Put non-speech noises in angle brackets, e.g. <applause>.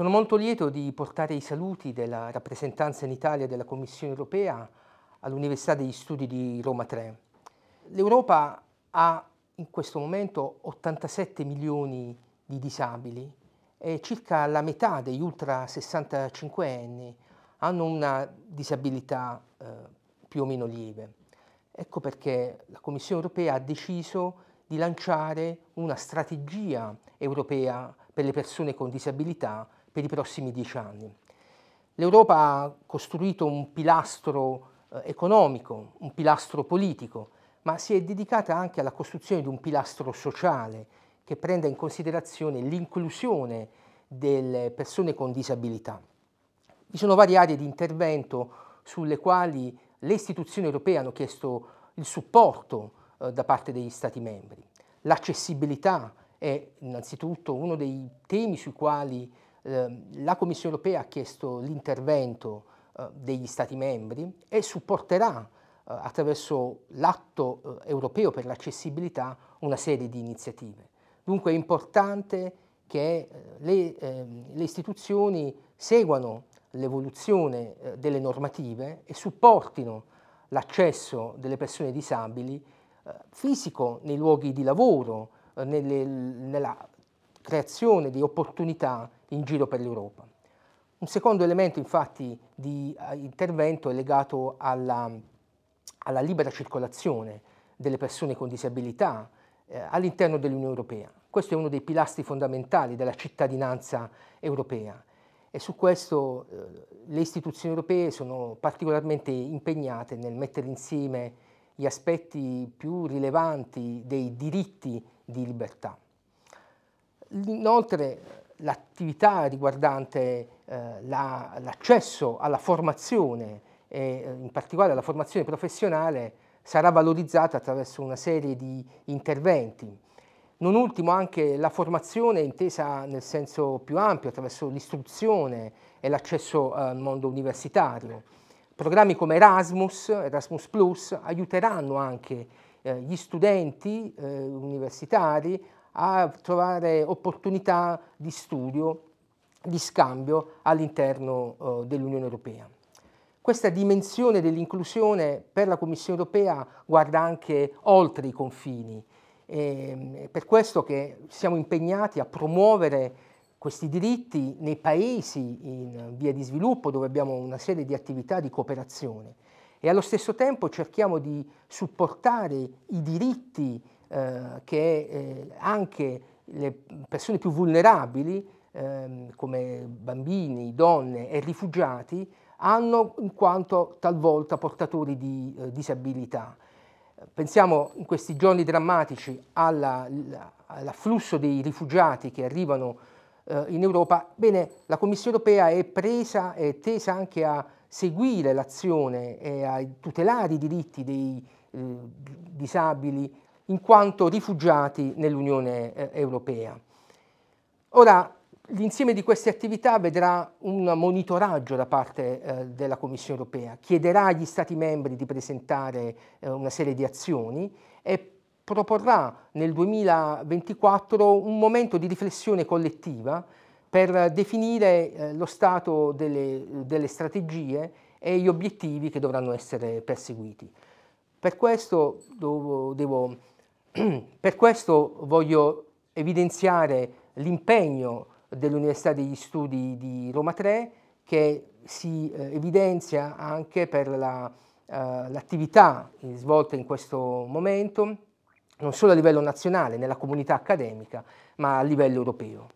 Sono molto lieto di portare i saluti della rappresentanza in Italia della Commissione europea all'Università degli Studi di Roma 3. L'Europa ha in questo momento 87 milioni di disabili e circa la metà degli ultra 65 anni hanno una disabilità eh, più o meno lieve. Ecco perché la Commissione europea ha deciso di lanciare una strategia europea per le persone con disabilità per i prossimi dieci anni. L'Europa ha costruito un pilastro eh, economico, un pilastro politico, ma si è dedicata anche alla costruzione di un pilastro sociale che prenda in considerazione l'inclusione delle persone con disabilità. Vi sono varie aree di intervento sulle quali le istituzioni europee hanno chiesto il supporto eh, da parte degli Stati membri. L'accessibilità è innanzitutto uno dei temi sui quali Ehm, la Commissione europea ha chiesto l'intervento eh, degli Stati membri e supporterà eh, attraverso l'atto eh, europeo per l'accessibilità una serie di iniziative. Dunque è importante che le, ehm, le istituzioni seguano l'evoluzione delle normative e supportino l'accesso delle persone disabili fisico nei luoghi di lavoro, nelle, nella creazione di opportunità in giro per l'Europa. Un secondo elemento infatti di eh, intervento è legato alla, alla libera circolazione delle persone con disabilità eh, all'interno dell'Unione Europea. Questo è uno dei pilastri fondamentali della cittadinanza europea e su questo eh, le istituzioni europee sono particolarmente impegnate nel mettere insieme gli aspetti più rilevanti dei diritti di libertà. Inoltre l'attività riguardante eh, l'accesso alla formazione e eh, in particolare alla formazione professionale sarà valorizzata attraverso una serie di interventi. Non ultimo anche la formazione intesa nel senso più ampio, attraverso l'istruzione e l'accesso al mondo universitario. Programmi come Erasmus, Erasmus Plus, aiuteranno anche eh, gli studenti eh, universitari a trovare opportunità di studio, di scambio all'interno eh, dell'Unione Europea. Questa dimensione dell'inclusione per la Commissione Europea guarda anche oltre i confini, e ehm, per questo che siamo impegnati a promuovere questi diritti nei paesi in via di sviluppo dove abbiamo una serie di attività di cooperazione e allo stesso tempo cerchiamo di supportare i diritti eh, che eh, anche le persone più vulnerabili, ehm, come bambini, donne e rifugiati, hanno in quanto talvolta portatori di eh, disabilità. Pensiamo in questi giorni drammatici alla, all'afflusso dei rifugiati che arrivano eh, in Europa. Bene, la Commissione europea è presa e tesa anche a seguire l'azione e a tutelare i diritti dei eh, disabili in quanto rifugiati nell'Unione eh, Europea. Ora, l'insieme di queste attività vedrà un monitoraggio da parte eh, della Commissione Europea, chiederà agli Stati membri di presentare eh, una serie di azioni e proporrà nel 2024 un momento di riflessione collettiva per definire eh, lo stato delle, delle strategie e gli obiettivi che dovranno essere perseguiti. Per questo devo <clears throat> Per questo voglio evidenziare l'impegno dell'Università degli Studi di Roma 3 che si eh, evidenzia anche per l'attività la, eh, svolta in questo momento, non solo a livello nazionale, nella comunità accademica, ma a livello europeo.